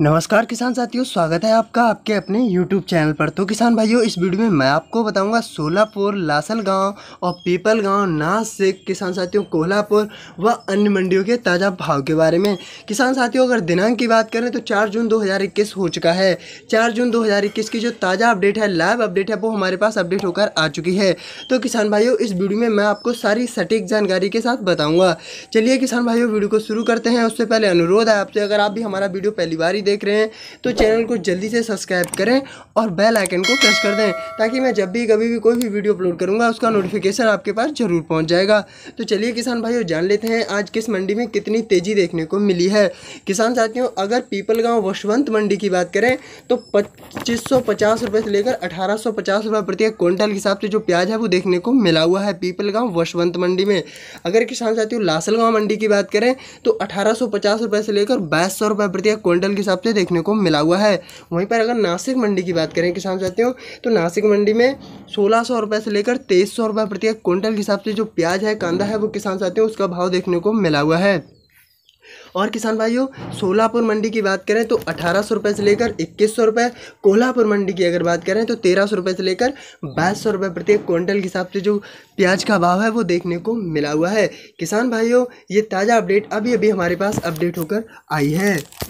नमस्कार किसान साथियों स्वागत है आपका आपके अपने YouTube चैनल पर तो किसान भाइयों इस वीडियो में मैं आपको बताऊंगा सोलापुर लासल गांव और पीपल गांव नाज से किसान साथियों कोल्हापुर व अन्य मंडियों के ताज़ा भाव के बारे में किसान साथियों अगर दिनांक की बात करें तो 4 जून 2021 हो चुका है 4 जून 2021 की जो ताज़ा अपडेट है लाइव अपडेट है वो हमारे पास अपडेट होकर आ चुकी है तो किसान भाइयों इस वीडियो में मैं आपको सारी सटीक जानकारी के साथ बताऊँगा चलिए किसान भाइयों वीडियो को शुरू करते हैं उससे पहले अनुरोध है आपसे अगर आप भी हमारा वीडियो पहली बार नहीं देख रहे हैं तो चैनल को जल्दी से सब्सक्राइब करें और बेल आइकन को प्रेस कर दें ताकि मैं जब भी कभी भी कोई भी वीडियो अपलोड करूंगा उसका नोटिफिकेशन आपके पास ज़रूर पहुंच जाएगा तो चलिए किसान भाइयों जान लेते हैं आज किस मंडी में कितनी तेज़ी देखने को मिली है किसान साथियों अगर पीपल गाँव वशवंत मंडी की बात करें तो पच्चीस सौ से लेकर अठारह सौ पचास रुपये प्रति क्विंटल के हिसाब से जो प्याज है वो देखने को मिला हुआ है पीपल गाँव वशवंत मंडी में अगर किसान साथियों लासलगांव मंडी की बात करें तो अठारह सौ से लेकर बाईस सौ रुपये प्रति क्विंटल के हिसाब से देखने को मिला हुआ है वहीं पर अगर नासिक मंडी की बात करें किसान साथियों तो नासिक मंडी में सोलह सौ रुपये से लेकर तेईस सौ रुपये प्रति क्विंटल के हिसाब से जो प्याज है कांदा है वो किसान साथियों उसका भाव देखने को मिला हुआ है और किसान भाइयों सोलापुर मंडी की बात करें तो अठारह सौ रुपये से लेकर इक्कीस सौ रुपये कोल्हापुर मंडी की अगर बात करें तो तेरह सौ रुपये से लेकर बाईस सौ रुपये प्रति क्विंटल के हिसाब से जो प्याज का भाव है वो देखने को मिला हुआ है किसान भाइयों ये ताज़ा अपडेट अभी अभी हमारे पास अपडेट होकर आई है